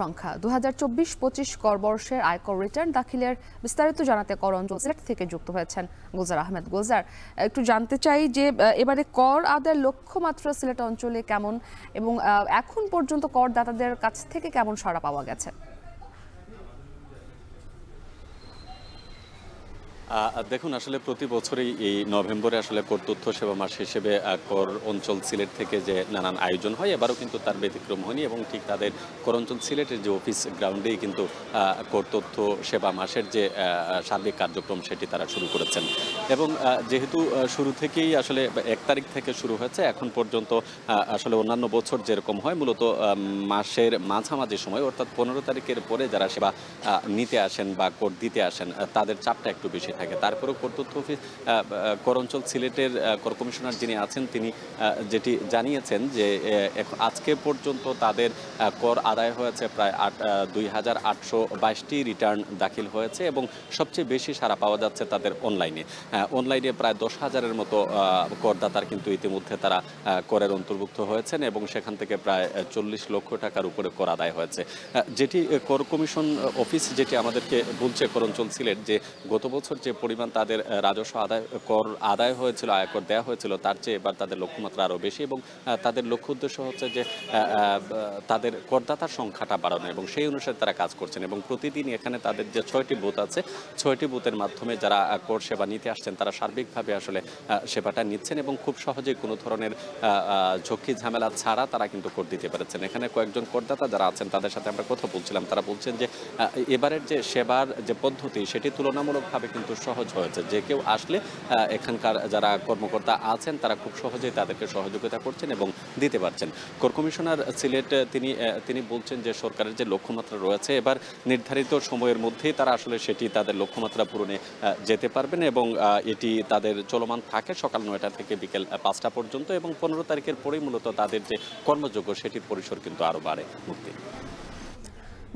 সংখ্যা দু হাজার চব্বিশ পঁচিশ করবর্ষের আয়কর রিটার্ন দাখিলের বিস্তারিত জানাতে কর অঞ্চল সিলেট থেকে যুক্ত হয়েছেন গুলজার আহমেদ গুলজার একটু জানতে চাই যে এবারে কর আদায়ের লক্ষ্যমাত্রা সিলেট অঞ্চলে কেমন এবং এখন পর্যন্ত করদাতাদের কাছ থেকে কেমন সাড়া পাওয়া গেছে দেখুন আসলে প্রতি বছরই এই নভেম্বরে আসলে কর তথ্য সেবা মাস হিসেবে কর অঞ্চল সিলেট থেকে যে নানান আয়োজন হয় এবারও কিন্তু তার ব্যতিক্রম হয়নি এবং ঠিক তাদের কর অঞ্চল সিলেটের যে অফিস গ্রাউন্ডেই কিন্তু কর তথ্য সেবা মাসের যে সার্বিক কার্যক্রম সেটি তারা শুরু করেছেন এবং যেহেতু শুরু থেকেই আসলে এক তারিখ থেকে শুরু হয়েছে এখন পর্যন্ত আসলে অন্যান্য বছর যেরকম হয় মূলত মাসের মাঝামাঝি সময় অর্থাৎ পনেরো তারিখের পরে যারা সেবা নিতে আসেন বা কর দিতে আসেন তাদের চাপটা একটু বেশি থাকে তারপরেও কর্তৃত্ব অফিস করঞ্চল সিলেটের কর কমিশনার যিনি আছেন তিনি যেটি জানিয়েছেন যে এখন আজকে পর্যন্ত তাদের কর আদায় হয়েছে প্রায় আট দুই হাজার আটশো বাইশটি রিটার্ন দাখিল হয়েছে এবং সবচেয়ে বেশি সারা পাওয়া যাচ্ছে তাদের অনলাইনে অনলাইনে প্রায় দশ হাজারের মতো করদাতার কিন্তু ইতিমধ্যে তারা করের অন্তর্ভুক্ত হয়েছেন এবং সেখান থেকে প্রায় চল্লিশ লক্ষ টাকার উপরে কর আদায় হয়েছে যেটি কর কমিশন অফিস যেটি আমাদেরকে বলছে করঞ্চল সিলেট যে গত বছর যে যে পরিমাণ তাদের রাজস্ব আদায় কর আদায় হয়েছিল আয়কর দেওয়া হয়েছিল তার চেয়ে এবার তাদের লক্ষ্যমাত্রা আরও বেশি এবং তাদের লক্ষ্য উদ্দেশ্য হচ্ছে যে তাদের করদাতার সংখ্যাটা বাড়ানো এবং সেই অনুসারে তারা কাজ করছেন এবং প্রতিদিন এখানে তাদের যে ছয়টি বুথ আছে ছয়টি বুথের মাধ্যমে যারা কর সেবা নিতে আসছেন তারা সার্বিকভাবে আসলে সেবাটা নিচ্ছেন এবং খুব সহজে কোনো ধরনের ঝক্কি ঝামেলা ছাড়া তারা কিন্তু কর দিতে পেরেছেন এখানে কয়েকজন করদাতা যারা আছেন তাদের সাথে আমরা কথা বলছিলাম তারা বলছেন যে এবারের যে সেবার যে পদ্ধতি সেটি তুলনামূলকভাবে কিন্তু সহজ হয়েছে যে কেউ আসলে এখানকার যারা কর্মকর্তা আছেন তারা খুব সহজেই তাদেরকে সহযোগিতা করছেন এবং দিতে পারছেন কোর কমিশনার সিলেট তিনি তিনি বলছেন যে সরকারের যে লক্ষ্যমাত্রা রয়েছে এবার নির্ধারিত সময়ের মধ্যেই তারা আসলে সেটি তাদের লক্ষ্যমাত্রা পূরণে যেতে পারবেন এবং এটি তাদের চলমান থাকে সকাল নয়টা থেকে বিকেল পাঁচটা পর্যন্ত এবং পনেরো তারিখের পরেই মূলত তাদের যে কর্মযোগ্য সেটির পরিসর কিন্তু আরও বাড়ে মুক্তি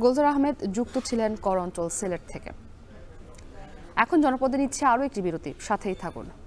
গুলজার আহমেদ যুক্ত ছিলেন করন্টল সিলেট থেকে এখন জনপদে নিচ্ছে আরও একটি বিরতি সাথেই থাকুন